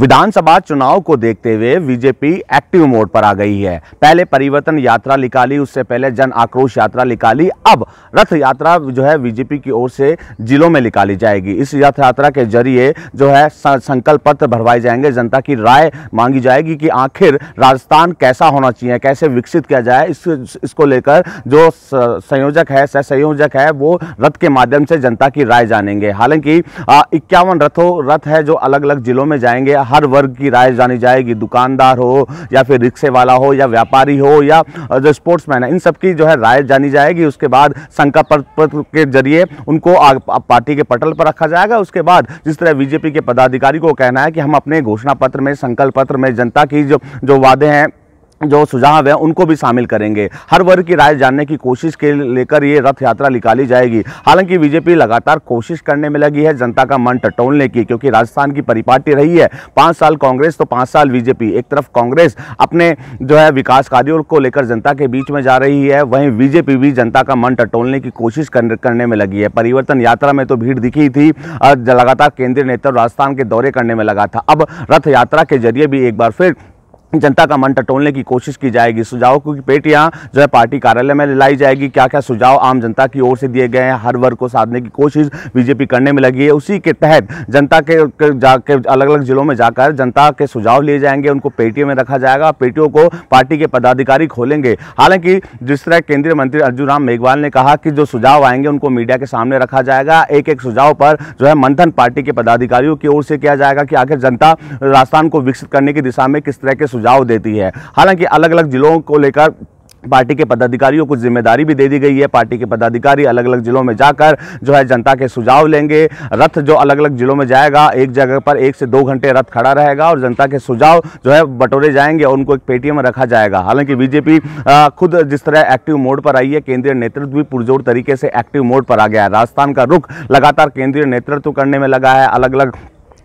विधानसभा चुनाव को देखते हुए बीजेपी एक्टिव मोड पर आ गई है पहले परिवर्तन यात्रा निकाली उससे पहले जन आक्रोश यात्रा निकाली अब रथ यात्रा जो है बीजेपी की ओर से जिलों में निकाली जाएगी इस रथ यात्रा के जरिए जो है संकल्प पत्र भरवाए जाएंगे जनता की राय मांगी जाएगी कि आखिर राजस्थान कैसा होना चाहिए कैसे विकसित किया जाए इस, इसको लेकर जो संयोजक है सह संयोजक है वो रथ के माध्यम से जनता की राय जानेंगे हालांकि इक्यावन रथों रथ है जो अलग अलग जिलों में जाएंगे हर वर्ग की राय जानी जाएगी दुकानदार हो या फिर रिक्शे वाला हो या व्यापारी हो या जो स्पोर्ट्समैन है इन सबकी जो है राय जानी जाएगी उसके बाद शंका पत्र के जरिए उनको पार्टी के पटल पर रखा जाएगा उसके बाद जिस तरह बीजेपी के पदाधिकारी को कहना है कि हम अपने घोषणा पत्र में संकल्प पत्र में जनता की जो जो वादे हैं जो सुझाव है उनको भी शामिल करेंगे हर वर्ग की राय जानने की कोशिश के लेकर ये रथ यात्रा निकाली जाएगी हालांकि बीजेपी लगातार कोशिश करने में लगी है जनता का मन टटोलने की क्योंकि राजस्थान की परिपाटी रही है पाँच साल कांग्रेस तो पाँच साल बीजेपी एक तरफ कांग्रेस अपने जो है विकास कार्यों को लेकर जनता के बीच में जा रही है वहीं बीजेपी भी जनता का मन टटोलने की कोशिश करने में लगी है परिवर्तन यात्रा में तो भीड़ दिखी थी लगातार केंद्रीय नेतृत्व राजस्थान के दौरे करने में लगा था अब रथ यात्रा के जरिए भी एक बार फिर जनता का मन टटोलने की कोशिश की जाएगी सुझाव की पेटियां जो है पार्टी कार्यालय में लाई जाएगी क्या क्या सुझाव आम जनता की ओर से दिए गए हैं हर वर्ग को साधने की कोशिश बीजेपी करने में लगी है उसी के तहत जनता के, जाके अलग अलग जिलों में जाकर जनता के सुझाव लिए जाएंगे उनको पेटियों में रखा जाएगा पेटियों को पार्टी के पदाधिकारी खोलेंगे हालांकि जिस तरह केंद्रीय मंत्री अर्जुन राम मेघवाल ने कहा कि जो सुझाव आएंगे उनको मीडिया के सामने रखा जाएगा एक एक सुझाव पर जो है मंथन पार्टी के पदाधिकारियों की ओर से किया जाएगा कि आखिर जनता राजस्थान को विकसित करने की दिशा में किस तरह के सुझाव देती है हालांकि अलग अलग जिलों को लेकर पार्टी के पदाधिकारियों को जिम्मेदारी भी दे दी गई है पार्टी के पदाधिकारी अलग अलग जिलों में जाकर जो है जनता के सुझाव लेंगे रथ जो अलग अलग जिलों में जाएगा एक जगह पर एक से दो घंटे रथ खड़ा रहेगा और जनता के सुझाव जो है बटोरे जाएंगे और उनको एक पेटीएम में रखा जाएगा हालांकि बीजेपी खुद जिस तरह एक्टिव मोड पर आई है केंद्रीय नेतृत्व भी पुरजोर तरीके से एक्टिव मोड पर आ गया है राजस्थान का रुख लगातार केंद्रीय नेतृत्व करने में लगा है अलग अलग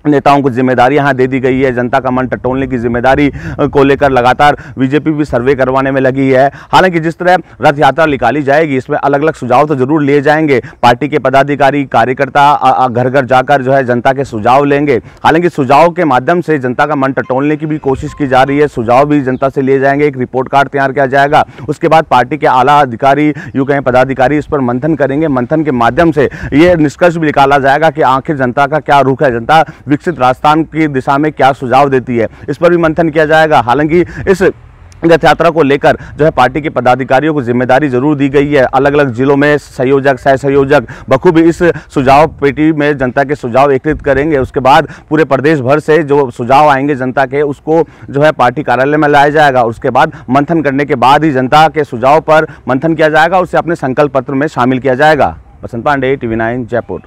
नेताओं को जिम्मेदारी यहाँ दे दी गई है जनता का मन टटोलने की जिम्मेदारी को लेकर लगातार बीजेपी भी सर्वे करवाने में लगी है हालांकि जिस तरह रथ यात्रा निकाली जाएगी इसमें अलग अलग सुझाव तो जरूर लिए जाएंगे पार्टी के पदाधिकारी कार्यकर्ता घर घर जाकर जो है जनता के सुझाव लेंगे हालांकि सुझाव के माध्यम से जनता का मन टटोलने की भी कोशिश की जा रही है सुझाव भी जनता से लिए जाएंगे एक रिपोर्ट कार्ड तैयार किया जाएगा उसके बाद पार्टी के आला अधिकारी यू कहें पदाधिकारी इस पर मंथन करेंगे मंथन के माध्यम से ये निष्कर्ष भी निकाला जाएगा कि आखिर जनता का क्या रुख है जनता विकसित राजस्थान की दिशा में क्या सुझाव देती है इस पर भी मंथन किया जाएगा हालांकि इस रथ यात्रा को लेकर जो है पार्टी के पदाधिकारियों को जिम्मेदारी जरूर दी गई है अलग अलग जिलों में संयोजक सह संयोजक बखूबी इस सुझाव पेटी में जनता के सुझाव एकत्रित करेंगे उसके बाद पूरे प्रदेश भर से जो सुझाव आएंगे जनता के उसको जो है पार्टी कार्यालय में लाया जाएगा उसके बाद मंथन करने के बाद ही जनता के सुझाव पर मंथन किया जाएगा उसे अपने संकल्प पत्र में शामिल किया जाएगा बसंत पांडे टी नाइन जयपुर